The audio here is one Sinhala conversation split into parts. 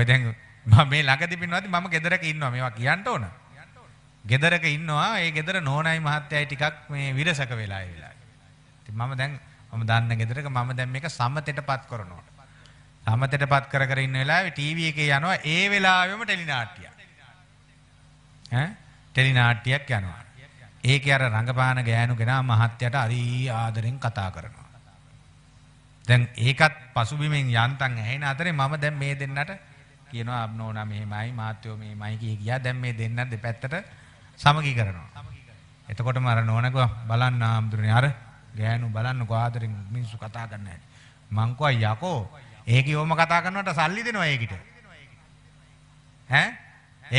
ඔය දැන් මම මේ ළඟදී පින්නවත් මම ගෙදරක ඉන්නවා මේවා කියන්න ඕන. ගෙදරක ඉන්නවා ඒ ගෙදර නෝනායි මහත්තයයි ටිකක් මේ විරසක වෙලා ඒ වෙලාවේ. ඉතින් මම දැන් මම දන්න ගෙදරක මම දැන් මේක සමතෙටපත් කරනවා. සමතෙටපත් කර කර ඉන්න වෙලාවේ ටීවී එකේ යනවා ඒ වෙලාවෙම ටෙලි නාට්‍යයක්. ඈ ටෙලි නාට්‍යයක් යනවා. ඒකේ අර රංගපාන ගෑනු කෙනා මහත්තයට අරි ආදරෙන් කතා කරනවා. දැන් ඒකත් පසුබිමෙන් යන්තම් ඇහෙන අතරේ මම දැන් මේ දෙන්නට කියනවා අම්නෝනා මෙහෙමයි මාත්‍යෝ මෙහෙමයි කිය ගියා. දැන් මේ දෙන්න දෙපැත්තට සමගි කරනවා. එතකොටම අර නෝනකෝ බලන්න ආම්දුරනේ අර ගෑනු බලන්නකෝ ආදරෙන් මිනිස්සු කතා කරන්නේ. මං කෝ යකෝ ඒකේ ඕම කතා කරනවට සල්ලි දෙනවා ඒකිට. ඈ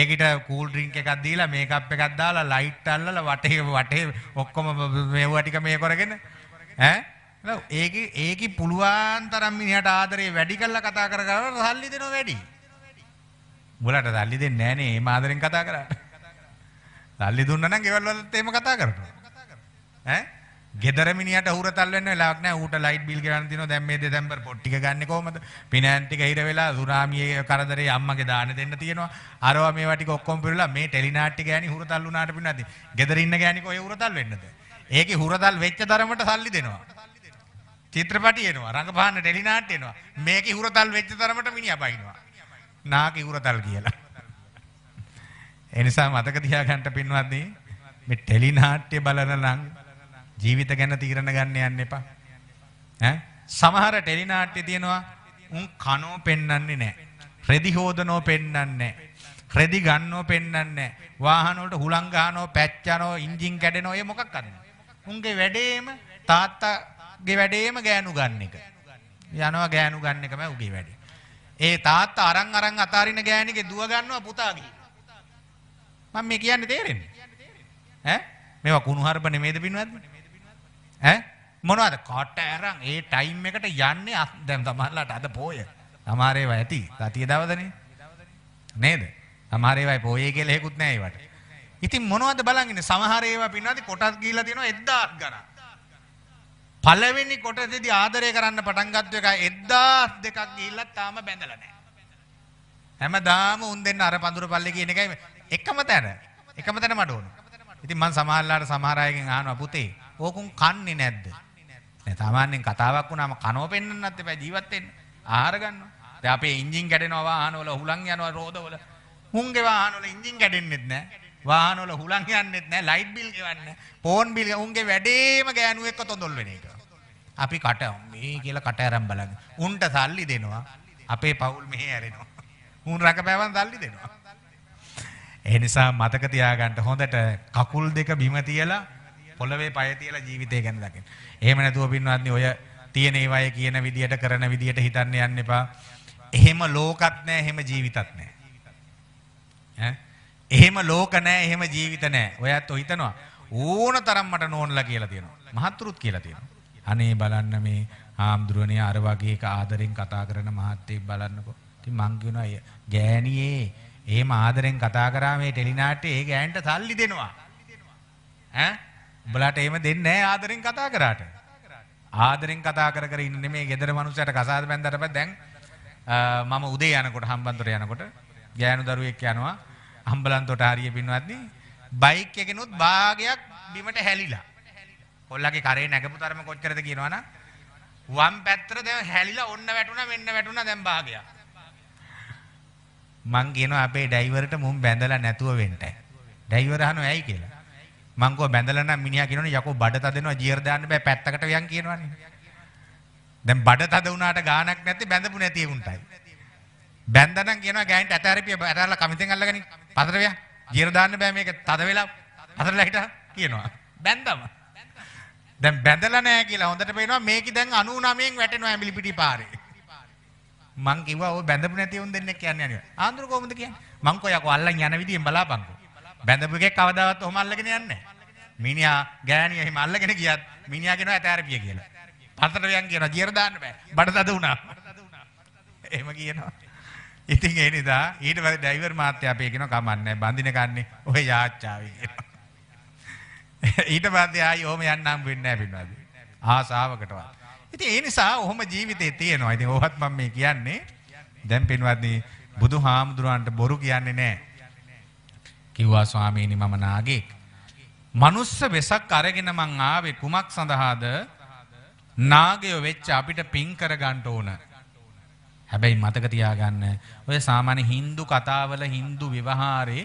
ඒකට කූල් ඩ්‍රින්ක් එකක් දීලා මේකප් එකක් දාලා ලයිට් අල්ලලා වටේ වටේ ඔක්කොම මෙව්වා ටික මේ කරගෙන ඈ ඒකේ ඒකේ පුළුවන් තරම් මිනිහට ආදරේ වැඩි කරලා කතා කර කර සල්ලි දෙනවා වැඩි උඹලට සල්ලි දෙන්නේ නැහනේ මේ ආදරෙන් කතා කරාට. සල්ලි දුන්නා නම් ගෙවල් වලත් එහෙම කතා කරනවා. ඈ? ගෙදර මිනිහට හුරතල් වෙන්න වෙලාවක් නැහැ. ඌට ලයිට් බිල් ගෙවන්න තියෙනවා. දැන් මේ දෙසැම්බර් පොට් ටික ගන්න කොහමද? ෆිනෑන්ස් ටික හිර වෙලා සුරාමියේ කරදරේ අම්මගේ දාන දෙන්න තියෙනවා. අරවා මේවා ටික ඔක්කොම පිරුලා මේ ටෙලිනාට්ටි ගෑණි හුරතල් වුණාට පින්නද? ගෙදර ඉන්න ගෑණි කොහේ හුරතල් වෙන්නද? ඒකේ හුරතල් වෙච්ච තරමට සල්ලි දෙනවා. චිත්‍රපටි එනවා. රඟපාන්න ටෙලිනාට්ටි එනවා. මේකේ හුරතල් වෙච්ච තරමට මිනිහා බයිනවා. නාග ඉවුරතල් කියලා. ඒ නිසා මතක තියාගන්න පින්වත්නි මේ ටෙලි නාට්‍ය බලන නම් ජීවිත ගැන තීරණ ගන්න යන්න එපා. ඈ සමහර ටෙලි නාට්‍ය තියෙනවා උන් කනෝ පෙන්වන්නේ නැහැ. රෙදි හොදනෝ පෙන්වන්නේ නැහැ. රෙදි ගන්නෝ පෙන්වන්නේ වාහන වලට හුලං ගහනෝ පැච්චනෝ එන්ජින් කැඩෙනෝ ඒ මොකක්ද උන්ගේ වැඩේම තාත්තාගේ වැඩේම ගෑනු ගන්න එක යනවා ගෑනු ගන්න එකමයි උගේ වැඩේ ඒ තාත්තා අරන් අරන් අතාරින ගෑණිගේ දුව ගන්නවා පුතා ගිහින්. මම මේ කියන්නේ තේරෙන්නේ? ඈ? මේවා කුණුහරුප නෙමෙයිද පින්වත්නි? ඈ? මොනවද කට අරන් ඒ ටයිම් එකට යන්නේ දැන් තමයිලාට අද පොය. තමාර ඒවා ඇති. ගතිය දවදනේ. නේද? තමාර ඒවා පොයේ කියලා හේකුත් නැහැ ඒවට. ඉතින් මොනවද බලන් ඉන්නේ? සමහර ඒවා පින්වත්නි කොටස් ගිහිලා තියෙනවා 1000ක් ගණන්. පළවෙනි කොටසේදී ආදරය කරන්න පටන් ගත්ත එක 1002ක් ගිහිල්ලා තාම බැඳලා නැහැ. හැමදාම උන් දෙන්න අර පඳුර පල්ලේ කියන එකයි එකම තැන. එකම තැන මඩ ඕන. ඉතින් මං සමහරලාට සමහර අයගෙන් අහනවා පුතේ ඕකුන් කන්නේ නැද්ද? නෑ සාමාන්‍යයෙන් කතාවක් වුණාම කනෝ පෙන්නන්නත් එපා ජීවත් වෙන්න. ආහාර ගන්නවා. දැන් අපේ එන්ජින් කැඩෙනවා වාහනවල හුලං යනවා රෝදවල. මුංගේ වාහනවල එන්ජින් කැඩෙන්නෙත් නෑ. වාහනවල හුලං යන්නෙත් නැහැ, ලයිට් බිල් ගෙවන්නේ, ෆෝන් බිල් උන්ගේ වැඩේම ගෑනු එක්ක තොඳොල් වෙන එක. අපි කට මේ කියලා කට අරන් බලන්න. උන්ට සල්ලි දෙනවා. අපේ පවුල් මෙහෙ ඇරෙනවා. උන් රකපෑවන් සල්ලි දෙනවා. ඒ නිසා මතක තියාගන්න හොඳට කකුල් දෙක බිම තියලා පොළවේ පය තියලා ජීවිතය ගැන දකින්න. එහෙම නැතුව පින්වත්නි ඔය තියෙන ඒවාය කියන විදියට කරන විදියට හිතන්න යන්න එපා. එහෙම ලෝකත් නැහැ, එහෙම ජීවිතත් නැහැ. ඈ එහෙම ලෝක නැහැ, එහෙම ජීවිත නැහැ. ඔයත් හිතනවා ඕන තරම් මට නෝන්ලා කියලා තියෙනවා. මහත්තුරුත් කියලා තියෙනවා. අනේ බලන්න මේ ආම්ද්‍රුවනේ අර වගේ ආදරෙන් කතා කරන මහත්තයෙක් බලන්නකෝ. ඉතින් මං කියනවා ගෑණියේ එහෙම ආදරෙන් කතා කරා මේ ටෙලිනාට්‍යයේ ඒ ගෑන්ට සල්ලි දෙනවා. ඈ? උඹලාට එහෙම දෙන්නේ නැහැ ආදරෙන් කතා කරාට. ආදරෙන් කතා කර කර ඉන්නේ මේ ගෙදර මනුස්සයට කසාද බැන්දට දැන් මම උදේ යනකොට හම්බන්තොට යනකොට ගෑනු දරුවෙක් යනවා අම්බලන්තොට හරිය පින්වත්නි බයික් එකෙනුත් භාගයක් බිමට හැලිලා. කොල්ලගේ කරේ නැගපු තරම කොච්චරද කියනවනම් වම් පැත්තට දැන් හැලිලා ඔන්න වැටුණා මෙන්න වැටුණා දැන් භාගයක්. මං කියනවා අපේ ඩ්‍රයිවර්ට මුම් බැඳලා නැතුව වෙන්නයි. ඩ්‍රයිවර් අහනවා ඇයි කියලා. මං කෝ බැඳලා නම් මිනිහා කියනවනේ යකෝ බඩ තදෙනවා ජියර් දාන්න බෑ පැත්තකට වියන් කියනවනේ. දැන් බඩ තද වුණාට ගාණක් නැති බැඳපු නැති උන්ටයි. බැන්දනම් කියනවා ගෑන්ට ඇතහැරපිය ඇතහැරලා කමිතෙන් අල්ලගනින්. පතර ගියා. ගියර දාන්න බෑ මේක තද වෙලා පතර ලැහිටා කියනවා. බැන්දම. දැන් බැඳලා නෑ කියලා හොඳට පේනවා මේකේ දැන් 99න් වැටෙනවා ඇඹිලි පිටි පාරේ. මං කිව්වා ඔය බැඳපු නැති උන් දෙන්නෙක් කියන්නේ අනේ. ආන්දර කොහොමද කියන්නේ? මං කොයාකෝ අල්ලන් යන විදියෙන් බලාපන්කෝ. බැඳපු එකෙක් කවදාවත් ඔහොම අල්ලගෙන යන්නේ නෑ. මිනිහා ගෑණිය එහෙම අල්ලගෙන ගියත් මිනිහා කියනවා ඇතෑරපිය කියලා. පතරයන් කියනවා ජීර දාන්න බෑ. බඩ තද වුණා. එහෙම කියනවා. ඉතින් ඒ නිසා ඊට පස්සේ ඩ්‍රයිවර් මාත්‍යා අපේ කියනවා කමන්නේ බඳින කන්නේ ඔය යාච්චාවේ කියනවා. ඊට පස්සේ ආයි ඔහම යන්නම් වෙන්නේ නැහැ පින්වත්නි. ආසාවකටවත්. ඉතින් ඒ නිසා ඔහොම ජීවිතේ තියෙනවා. ඉතින් ඕවත් මම මේ කියන්නේ දැන් පින්වත්නි බුදුහාමුදුරන්ට බොරු කියන්නේ නැහැ. කිව්වා ස්වාමීනි මම නාගෙක්. මනුස්ස වෙසක් අරගෙන මං ආවේ කුමක් සඳහාද? නාගය වෙච්ච අපිට පින් කරගන්න ඕන. හැබැයි මතක තියාගන්න ඔය සාමාන්‍ය Hindu කතාවල Hindu විවහාරේ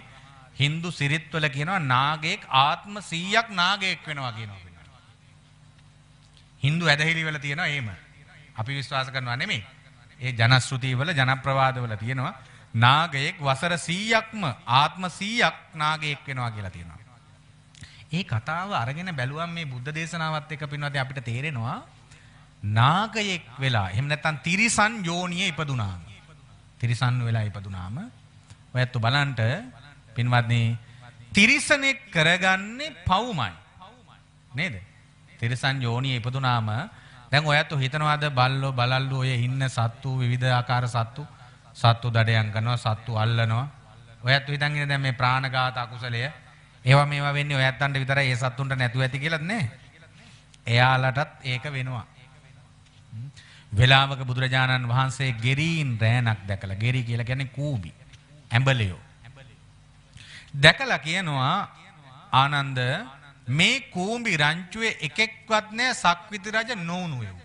Hindu සිරිත්වල කියනවා නාගයෙක් ආත්ම 100ක් නාගයෙක් වෙනවා කියනවා කියනවා. Hindu ඇදහිලිවල තියෙනවා එහෙම. අපි විශ්වාස කරනවා නෙමෙයි. ඒ ජනශ්‍රුතිවල ජනප්‍රවාදවල තියෙනවා නාගයෙක් වසර 100ක්ම ආත්ම 100ක් නාගයෙක් වෙනවා කියලා තියෙනවා. මේ කතාව අරගෙන බැලුවම මේ බුද්ධ දේශනාවත් එක්ක පින්වත් අපිට තේරෙනවා නාගයෙක් වෙලා එහෙම නැත්නම් තිරිසන් යෝනියේ ඉපදුනාම තිරිසන් වෙලා ඉපදුනාම ඔයත් බලන්න පින්වත්නි තිරිසනෙක් කරගන්නේ පවුමයි නේද තිරිසන් යෝනියේ ඉපදුනාම දැන් ඔයත් හිතනවාද බල්ලෝ බලල්ලෝ ඔය ඉන්න සත්තු විවිධ ආකාර සත්තු සත්තු දඩයන් කරනවා සත්තු අල්ලනවා ඔයත් හිතන් ඉන්නේ දැන් මේ ප්‍රාණඝාත අකුසලය ඒවා මේවා වෙන්නේ ඔයත්න්ට විතරයි ඒ සත්තුන්ට නැතුව ඇති කියලාද නේ එයාලටත් ඒක වෙනවා වෙලාවක බුදුරජාණන් වහන්සේ ගෙරීන් රෑනක් දැකලා ගෙරි කියලා කියන්නේ කූඹි ඇඹලයෝ දැකලා කියනවා ආනන්ද මේ කූඹි රංචුවේ එකෙක්වත් නැහැ සක්විති රජ නොවුණු ඒව.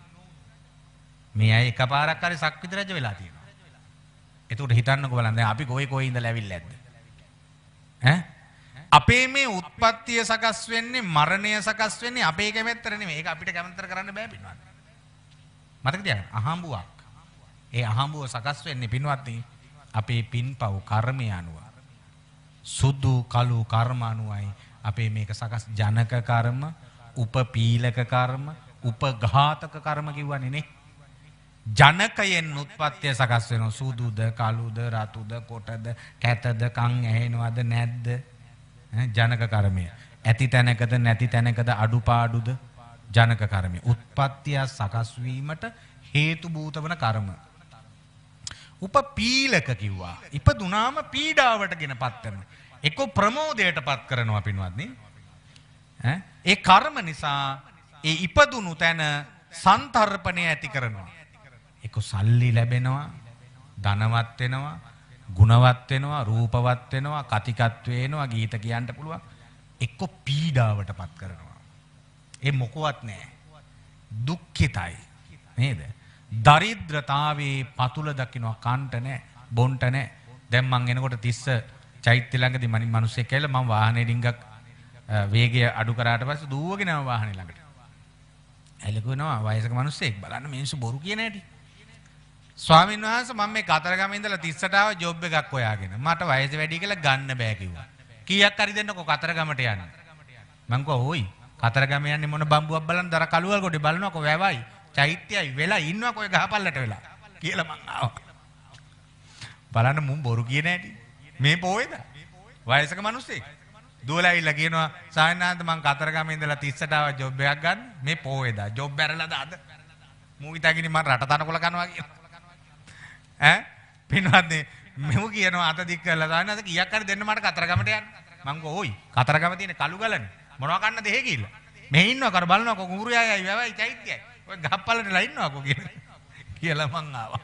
මේ අය එකපාරක් හරි සක්විති රජ වෙලා තියෙනවා. එතකොට හිතන්නකෝ බලන්න දැන් අපි කොයි කොයි ඉඳලා ඇවිල්ලා ඇද්ද? ඈ? අපේ මේ උත්පත්තිය සකස් වෙන්නේ මරණය සකස් වෙන්නේ අපේ කැමැත්තට නෙමෙයි. ඒක අපිට කැමැත්තට කරන්න බෑ පිටවත්. මතක තියාගන්න අහඹුවක්. ඒ අහඹුව සකස් වෙන්නේ පින්වත්නි අපේ පින්පව් කර්මය අනුව. සුදු කළු කර්ම අනුවයි අපේ මේක සකස් ජනක කර්ම, උපපීලක කර්ම, උපඝාතක කර්ම කිව්වනේ නේ. ජනකයෙන් උත්පත්තිය සකස් වෙනවා සුදුද කළුද රතුද කොටද කැතද කන් ඇහෙනවද නැද්ද ජනක කර්මය ඇති තැනකද නැති තැනකද අඩුපාඩුද ජනක කර්මය. උත්පත්තිය සකස් වීමට හේතු භූත වන කර්ම. උපපීලක කිව්වා. ඉපදුනාම පීඩාවට ගෙනපත් කරන. එක ප්‍රමෝදයටපත් කරනවා පින්වත්නි. ඈ ඒ කර්ම නිසා ඒ ඉපදුණු තැන සන්තර්පණය ඇති කරනවා. එක සල්ලි ලැබෙනවා, ධනවත් වෙනවා, ගුණවත් වෙනවා, රූපවත් වෙනවා, කතිකත්වේ වෙනවා, ගීත කියන්න පුළුවන්. එක්ක පීඩාවටපත් කරනවා. ඒ මොකවත් නෑ. දුක්ඛිතයි. නේද? දරිද්‍රතාවේ පතුල දකින්නවා කන්ට නෑ, බොන්ට නෑ. දැන් මං එනකොට තිස්ස චෛත්‍ය ළඟදී මනින් මිනිස්සෙක් කියලා මං වාහනේ ඩිංගක් වේගය අඩු කරාට පස්සේ දුවගෙන යනවා වාහනේ ළඟට. ඇලකුණා වයසක මිනිස්සෙක් බලන්න මිනිස්සු බොරු කියන හැටි. ස්වාමීන් වහන්සේ මම මේ කතරගම ඉඳලා 30ට ආව ජොබ් එකක් හොයාගෙන. මට වයස වැඩි කියලා ගන්න බෑ කිව්වා. කීයක් හරි දෙන්නකෝ කතරගමට යන්න. මං කිව්වා ඕයි. කතරගම යන්නේ මොන බම්බුවක් බලන්න දර කළුවල් ගොඩේ බලනවා කො වැවයි චෛත්‍යයි වෙලා ඉන්නවා කොයි ගහපල්ලට වෙලා කියලා මං ආවා. බලන්න මුන් බොරු කියන ඇටි. මේ පොයේද? වයසක මිනිස්සෙක්. දුවලාවිල්ලා කියනවා සායනාන්ත මං කතරගම ඉඳලා 30ට ආව ජොබ් එකක් ගන්න. මේ පොයේද? ජොබ් බැරලාද අද? මූ හිතාගෙන මං රට තනකොළ කනවා කියලා. ඈ? පින්වත්නි මෙමු කියනවා අත දික් කරලා සායනාන්ත කීයක් හරි දෙන්න මට කතරගමට යන්න. මං ගෝ ඔයි කතරගම තියෙන කළු ගලනේ. මොනවා කන්නද එහෙ කියලා. මෙහෙ ඉන්නවා කර බලනවා කො කුඹුරයයි වැවයි චෛත්‍යයි. ඔය ගහප්පලටලා ඉන්නවා කො කියලා. කියලා මං ආවා.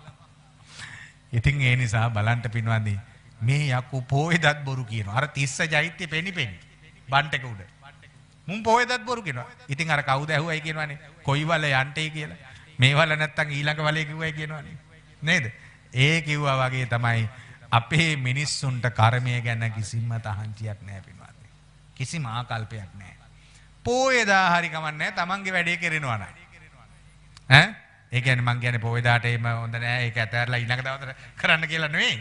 ඉතින් ඒ නිසා බලන්ට පින්වන්දි මේ යකු පොයදත් බොරු කියනවා. අර 30 චෛත්‍ය පෙනිපෙනි. බන්ටක උඩ. මුන් පොයදත් බොරු කියනවා. ඉතින් අර කවුද ඇහුවයි කියනවනේ. කොයි වල යන්ටේ කියලා. මේ වල නැත්තම් ඊළඟ වලේ කිව්වයි කියනවනේ. නේද? ඒ කිව්වා වගේ තමයි අපේ මිනිස්සුන්ට කර්මය ගැන කිසිම තහංචියක් නැහැ පින්වත්. කිසිම ආකල්පයක් නැහැ. පෝයදා හරි කමක් නැහැ. Tamange වැඩේ කෙරෙනවා නම්. ඈ? ඒ කියන්නේ මං කියන්නේ පෝයදාට එහෙම හොඳ නැහැ. ඒක ඇතහැරලා ඊළඟ දවසට කරන්න කියලා නෙවෙයි.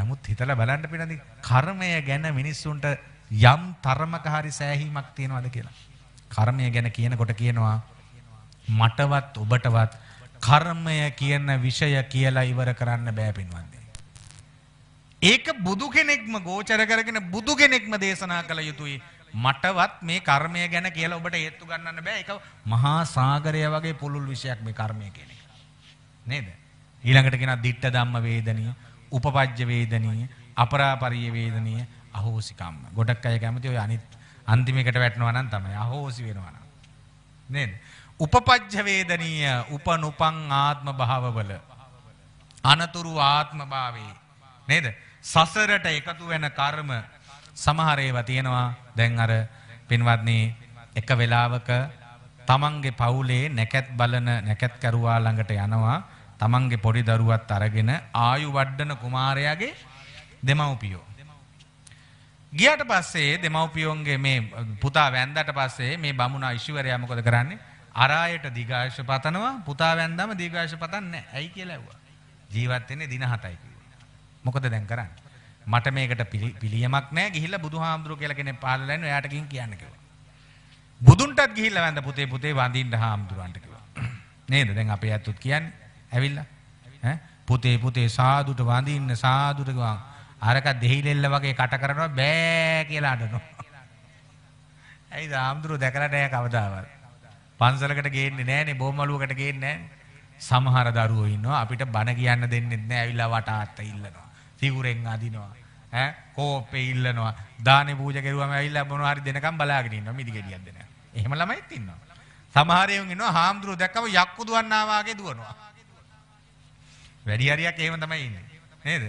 නමුත් හිතලා බලන්න පිනදි කර්මය ගැන මිනිස්සුන්ට යම් තරමක හරි සෑහීමක් තියනවාද කියලා. කර්මය ගැන කියනකොට කියනවා මටවත් ඔබටවත් කර්මය කියන විෂය කියලා ඉවර කරන්න බෑ පින්වත්නි. ඒක බුදු කෙනෙක්ම ගෝචර කරගෙන බුදු කෙනෙක්ම දේශනා කළ යුතුයි. මටවත් මේ කර්මය ගැන කියලා ඔබට හේතු ගන්නන්න බෑ. ඒක මහා සාගරය වගේ පුළුල් විශයක් මේ කර්මය කියන එක. නේද? ඊළඟට කියන දිට්ඨ ධම්ම වේදනීය, උපපජ්ජ වේදනීය, අපරාපරිය වේදනීය, අහෝසිකම්ම. ගොඩක් අය කැමති ඔය අනිත් අන්තිමේකට වැටෙනවා නම් තමයි අහෝසි වෙනවා නම්. නේද? උපපජ්ජ වේදනීය, උපනුපං ආත්ම භාවවල අනතුරු ආත්ම භාවේ. නේද? සසරට එකතු වෙන කර්ම සමහර ඒවා තියෙනවා. දැන් අර පින්වත්නි එක වෙලාවක තමන්ගේ පවුලේ නැකත් බලන නැකත් කරුවා ළඟට යනවා. තමන්ගේ පොඩි දරුවත් අරගෙන ආයු වඩන කුමාරයාගේ දෙමව්පියෝ. ගියට පස්සේ දෙමව්පියෝන්ගේ මේ පුතා වැන්දට පස්සේ මේ බමුණා ඉෂිවරයා මොකද කරන්නේ? අරායට දිගාශ පතනවා පුතා වැන්දම දිගාශ පතන්නේ ඇයි කියලා ඇහුවා. ජීවත් වෙන්නේ දින 7යි. මොකද දැන් කරන්නේ? මට මේකට පිළියමක් නැහැ ගිහිල්ලා බුදුහාමුදුරුවෝ කියලා කෙනෙක් පහළලා ඉන්න එයාට ගිහින් කියන්න කිව්වා. බුදුන්ටත් ගිහිල්ලා වැඳ පුතේ පුතේ වඳින්න හාමුදුරන්ට කිව්වා. නේද? දැන් අපේ ඇත්තොත් කියන්නේ ඇවිල්ලා ඈ පුතේ පුතේ සාදුට වඳින්න සාදුට ගවන් අරක දෙහිලෙල්ල වගේ කට කරනවා බෑ කියලා අඬනවා. ඇයිද ආම්දුරු දැකලා නැහැ කවදාවත්. පන්සලකට ගේන්නේ නැහනේ බොම්මලුවකට ගේන්නේ නැහැ. සමහර දරුවෝ ඉන්නවා අපිට බණ කියන්න දෙන්නෙත් නැහැ ඇවිල්ලා වටාත් ඉල්ලනවා. සිවුරෙන් අදිනවා. ඈ කෝපේ ඉල්ලනවා. දානේ පූජා කරුවම ඇවිල්ලා මොනවා හරි දෙනකම් බලාගෙන ඉන්නවා. මිදි ගෙඩියක් දෙනවා. එහෙම ළමයිත් ඉන්නවා. සමහර ඒවා ඉන්නවා හාමුදුරුවෝ දැක්කම යක්කු දුවන්නා වාගේ දුවනවා. වැඩි හරියක් එහෙම තමයි ඉන්නේ. නේද?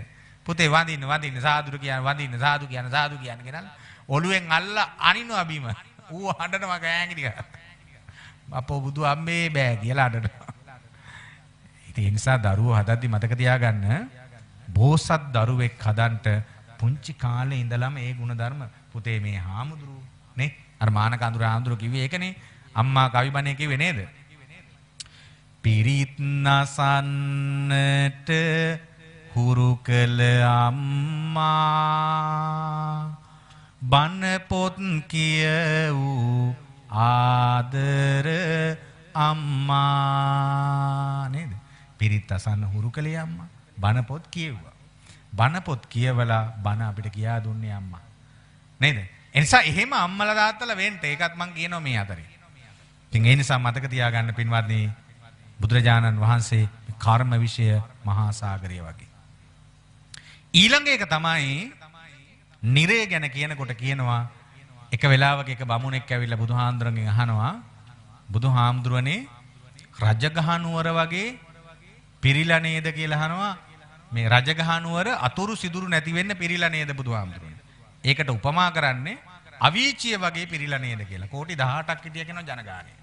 පුතේ වඳින්න වඳින්න සාදුරු කියන වඳින්න සාදු කියන සාදු කියන කෙනා ඔළුවෙන් අල්ලා අනිනවා බිම. ඌ හඬනවා ගෑඟිලි කරා. අපෝ බුදු අම්මේ බෑ කියලා අඬනවා. ඉතින් ඒ නිසා දරුවෝ හදද්දි මතක තියාගන්න බෝසත් දරුවෙක් හදන්ට පුංචි කාලේ ඉඳලම ඒ ಗುಣධර්ම පුතේ මේ හාමුදුරුව නේ අර මානකඳුර හාමුදුරුව කිව්වේ ඒකනේ අම්මා කවිබනේ කිව්වේ නේද පිරිත් නසන්නට හුරු කළ අම්මා බන පොත් කියවූ ආදර අම්මා නේද පිරිත් අසන්න හුරු කළේ අම්මා බණ පොත් කියෙව්වා. බණ පොත් කියවලා බණ අපිට කියා දුන්නේ අම්මා. නේද? ඒ නිසා එහෙම අම්මලා තාත්තලා වෙන්න ඒකත් මම කියනවා මේ අතරේ. ඉතින් ඒ නිසා මතක තියාගන්න පින්වත්නි බුදුරජාණන් වහන්සේ කර්ම විෂය මහා සාගරය වගේ. ඊළඟ එක තමයි නිරය ගැන කියනකොට කියනවා එක වෙලාවක එක බමුණෙක් ඇවිල්ලා බුදුහාඳුරගෙන් අහනවා බුදුහාමුදුරනේ රජගහනුවර වගේ පිරිලා නේද කියලා අහනවා මේ රජගහනුවර අතුරු සිදුරු නැති වෙන්න පිරිලා නේද බුදුහාමුදුරනේ. ඒකට උපමා කරන්නේ අවීචිය වගේ පිරිලා නේද කියලා. කෝටි 18ක් හිටිය කියන ජනගහනය.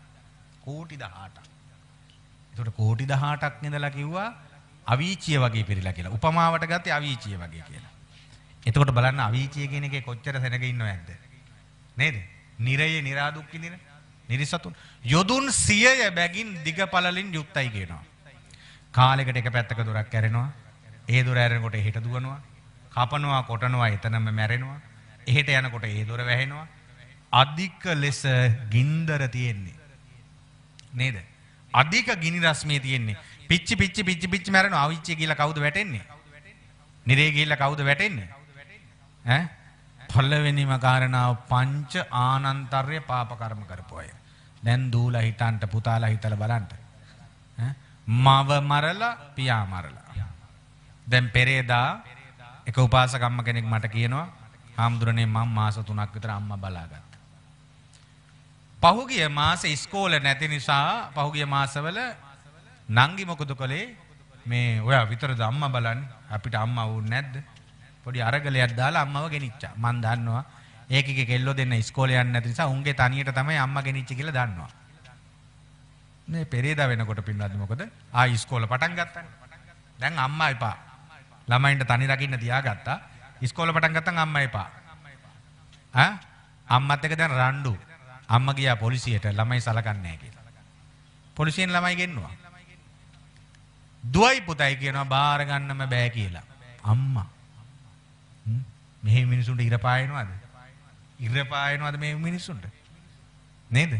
කෝටි 18ක්. ඒකට කෝටි 18ක් ඉඳලා කිව්වා අවීචිය වගේ පිරිලා කියලා. උපමාවට ගත්තේ අවීචිය වගේ කියලා. එතකොට බලන්න අවීචිය කියන එකේ කොච්චර සෙනග ඉන්නවද? නේද? නිරයේ නිරාදුක්ඛින නිරිසතුන් යොදුන් සියය බැගින් දිගපළලින් යුක්තයි කියනවා. කාලෙකට එක පැත්තක දුරක් ඇරෙනවා. ඒ දුර ඇරෙනකොට එහෙට දුවනවා. කපනවා, කොටනවා, එතනම මැරෙනවා. එහෙට යනකොට ඒ දොර වැහෙනවා. අධික ලෙස ගින්දර තියෙන්නේ. නේද? අධික ගිනි රශ්මිය තියෙන්නේ. පිච්චි පිච්චි පිච්චි පිච්චි මැරෙනවා. අවිච්චි කියලා කවුද වැටෙන්නේ? නිරේ ගිහිල්ලා කවුද වැටෙන්නේ? ඈ? පළවෙනිම කාරණාව පංච ආනන්තරය පාප කර්ම කරපු අය. දැන් දූලා හිතන්ට පුතාලා හිතලා බලන්න. ඈ? මව මරලා පියා මරලා. දැන් පෙරේදා එක උපාසක අම්ම කෙනෙක් මට කියනවා හාමුදුරනේ මම මාස 3ක් විතර අම්මා බලාගත්තා. පහුගිය මාසේ ඉස්කෝලේ නැති නිසා පහුගිය මාසවල නංගි මොකද කළේ? මේ ඔයා විතරද අම්මා බලන්නේ? අපිට අම්මා වුනේ නැද්ද? පොඩි අරගලයක් දාලා අම්මව ගෙනිච්චා. මන් දන්නවා ඒකගේ කෙල්ලෝ දෙන්න ඉස්කෝලේ යන්නේ නැති නිසා උන්ගේ තනියට තමයි අම්මා ගෙනිච්ච කියලා දන්නවා. නේ පෙරේදා වෙනකොට පින්නත් මොකද ආයි ඉස්කෝල පටන් ගත්තානේ දැන් අම්මා එපා ළමයින්ට තනි රකින්න තියාගත්තා ඉස්කෝල පටන් ගත්තන් අම්මා එපා ඈ අම්මත් එක දැන් රණ්ඩු අම්මා ගියා පොලිසියට ළමයි සලකන්නේ නැහැ කියලා පොලිසියෙන් ළමයි ගෙන්නවා දුවයි පුතයි කියනවා බාර ගන්නම බෑ කියලා අම්මා මෙහේ මිනිසුන්ට ඉර පායනවද ඉර පායනවද මේ මිනිසුන්ට නේද